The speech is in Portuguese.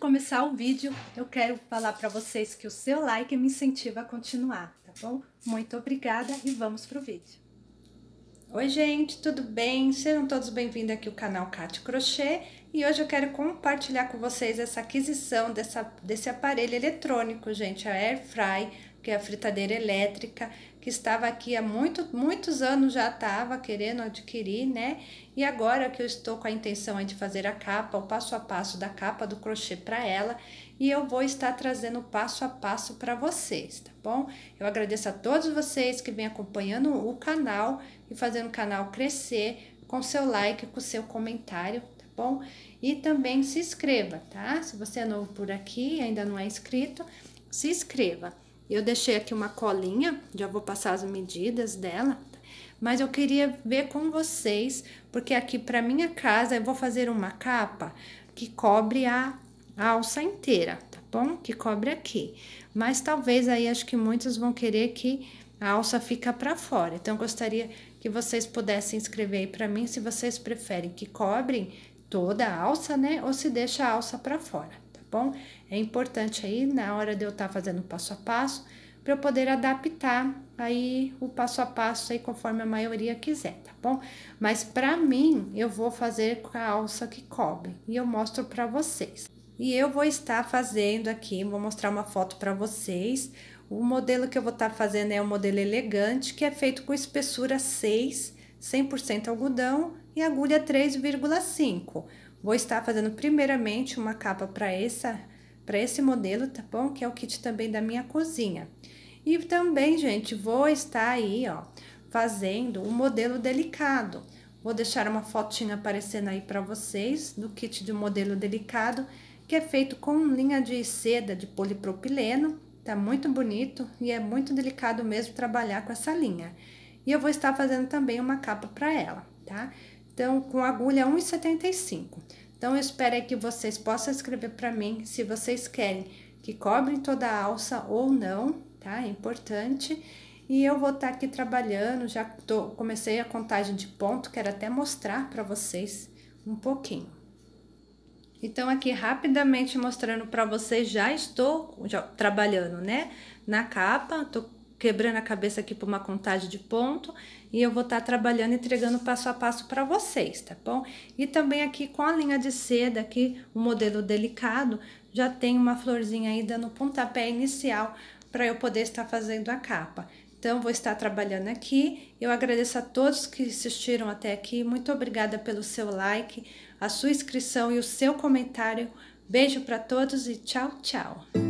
começar o vídeo, eu quero falar para vocês que o seu like me incentiva a continuar, tá bom? Muito obrigada e vamos pro vídeo. Oi gente, tudo bem? Sejam todos bem-vindos aqui ao canal Cate Crochê e hoje eu quero compartilhar com vocês essa aquisição dessa, desse aparelho eletrônico, gente, a Air Fry que é a fritadeira elétrica, que estava aqui há muito, muitos anos já estava querendo adquirir, né? E agora que eu estou com a intenção de fazer a capa, o passo a passo da capa do crochê para ela, e eu vou estar trazendo passo a passo para vocês, tá bom? Eu agradeço a todos vocês que vêm acompanhando o canal e fazendo o canal crescer com seu like, com seu comentário, tá bom? E também se inscreva, tá? Se você é novo por aqui e ainda não é inscrito, se inscreva. Eu deixei aqui uma colinha, já vou passar as medidas dela, tá? mas eu queria ver com vocês, porque aqui para minha casa eu vou fazer uma capa que cobre a, a alça inteira, tá bom? Que cobre aqui. Mas talvez aí acho que muitos vão querer que a alça fica para fora. Então gostaria que vocês pudessem escrever aí para mim se vocês preferem que cobrem toda a alça, né, ou se deixa a alça para fora bom? É importante aí na hora de eu estar tá fazendo passo a passo para eu poder adaptar aí o passo a passo aí conforme a maioria quiser, tá bom? Mas para mim eu vou fazer com a alça que cobre e eu mostro para vocês. E eu vou estar fazendo aqui, vou mostrar uma foto para vocês. O modelo que eu vou estar tá fazendo é um modelo elegante, que é feito com espessura 6, 100% algodão e agulha 3,5. Vou estar fazendo primeiramente uma capa para essa para esse modelo, tá bom? Que é o kit também da minha cozinha. E também, gente, vou estar aí, ó, fazendo um modelo delicado. Vou deixar uma fotinha aparecendo aí para vocês do kit de modelo delicado, que é feito com linha de seda de polipropileno. Tá muito bonito e é muito delicado mesmo trabalhar com essa linha. E eu vou estar fazendo também uma capa para ela, tá? Então, com agulha 1,75. Então, eu espero aí que vocês possam escrever para mim se vocês querem que cobrem toda a alça ou não, tá? É importante. E eu vou estar tá aqui trabalhando, já tô, comecei a contagem de ponto, quero até mostrar para vocês um pouquinho. Então, aqui rapidamente mostrando para vocês, já estou já, trabalhando, né? Na capa, tô quebrando a cabeça aqui para uma contagem de ponto e eu vou estar tá trabalhando entregando passo a passo para vocês, tá bom? E também aqui com a linha de seda aqui, o um modelo delicado, já tem uma florzinha aí dando pontapé inicial para eu poder estar fazendo a capa. Então, vou estar trabalhando aqui. Eu agradeço a todos que assistiram até aqui. Muito obrigada pelo seu like, a sua inscrição e o seu comentário. Beijo para todos e tchau, tchau.